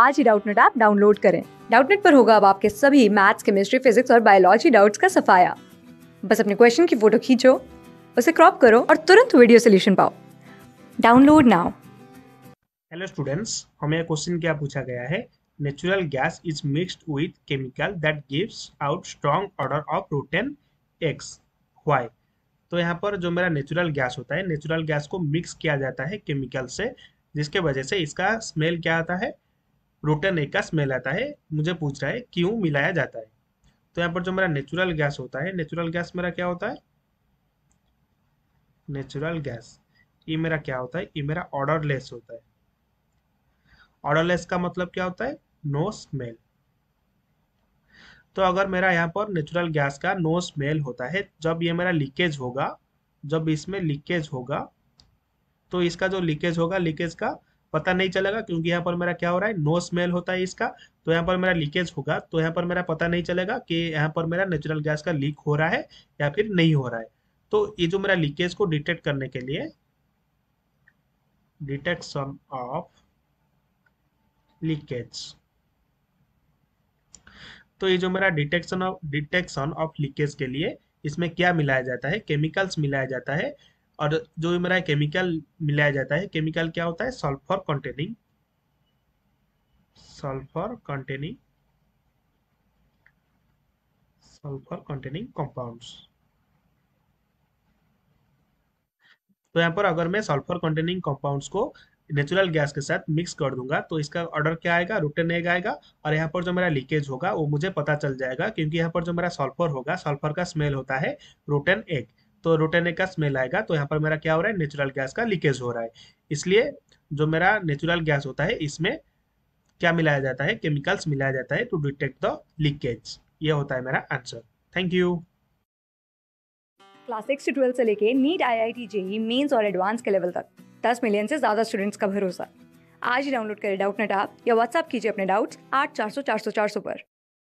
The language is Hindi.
आज ही डाउटनेट ऐप डाउनलोड करें डाउटनेट पर होगा अब आपके सभी मैथ्स केमिस्ट्री फिजिक्स और बायोलॉजी डाउट्स का सफाया बस अपने क्वेश्चन की फोटो खींचो उसे क्रॉप करो और तुरंत वीडियो सोल्यूशन पाओ डाउनलोड नाउ हेलो स्टूडेंट्स हमें क्वेश्चन क्या पूछा गया है natural gas is mixed with chemical that gives out strong odour of protein X Y तो यहाँ पर जो मेरा नेचुरल गैस होता है नेचुरल गैस को मिक्स किया जाता है केमिकल से जिसके वजह से इसका स्मेल क्या आता है रूटन ए का स्मेल आता है मुझे पूछ रहा है क्यों मिलाया जाता है तो यहाँ पर जो मेरा नेचुरल गैस होता है नेचुरल गैस मेरा क्या होता है नेचुरल गैस ये मेरा क्या होता है ये मेरा ऑर्डरलेस होता है ऑर्डरलेस का मतलब क्या होता है नो स्मेल तो अगर मेरा यहाँ पर नेचुरल गैस का नो स्मेल होता है जब ये मेरा लीकेज होगा जब इसमें लीकेज होगा तो इसका जो लीकेज होगा लीकेज का पता नहीं चलेगा क्योंकि यहाँ पर मेरा क्या हो रहा है नो स्मेल होता है इसका तो यहाँ पर मेरा लीकेज होगा तो यहाँ पर मेरा पता नहीं चलेगा कि यहाँ पर मेरा नेचुरल गैस का लीक हो रहा है या फिर नहीं हो रहा है तो ये जो मेरा लीकेज को डिटेक्ट करने के लिए डिटेक्शन ऑफ लीकेज तो ये जो मेरा detection of detection of leakage के लिए इसमें क्या मिलाया जाता है केमिकल्स मिलाया जाता है और जो मेरा केमिकल मिलाया जाता है केमिकल क्या होता है sulphur containing sulphur containing sulphur containing compounds तो यहाँ पर अगर मैं सल्फर कंटेनिंग कंपाउंड्स को नेचुरल गैस के साथ मिक्स कर दूंगा तो इसका ऑर्डर क्या आएगा रूटेन एग आएगा और यहाँ पर जो मेरा लीकेज होगा वो मुझे पता चल जाएगा क्योंकि यहाँ पर जो मेरा सल्फर होगा सल्फर का स्मेल होता है रूटेन एग तो रोटेने का स्मेल आएगा तो यहाँ पर मेरा क्या हो रहा है नेचुरल गैस का लीकेज हो रहा है इसलिए जो मेरा नेचुरल गैस होता है इसमें क्या मिलाया जाता है केमिकल्स मिलाया जाता है टू डिटेक्ट द लीकेज ये होता है मेरा answer thank you class six twelve से लेके NEET I I T JEE mains और एडवांस के लेवल तक दस मिलियन से ज़्यादा स्टूडेंट्स का भरोसा आज ही डाउनलोड करें डाउट नेट आप या व्हाट्सअप कीजिए अपने डाउट्स आठ चार सौ चार सौ चार सौ पर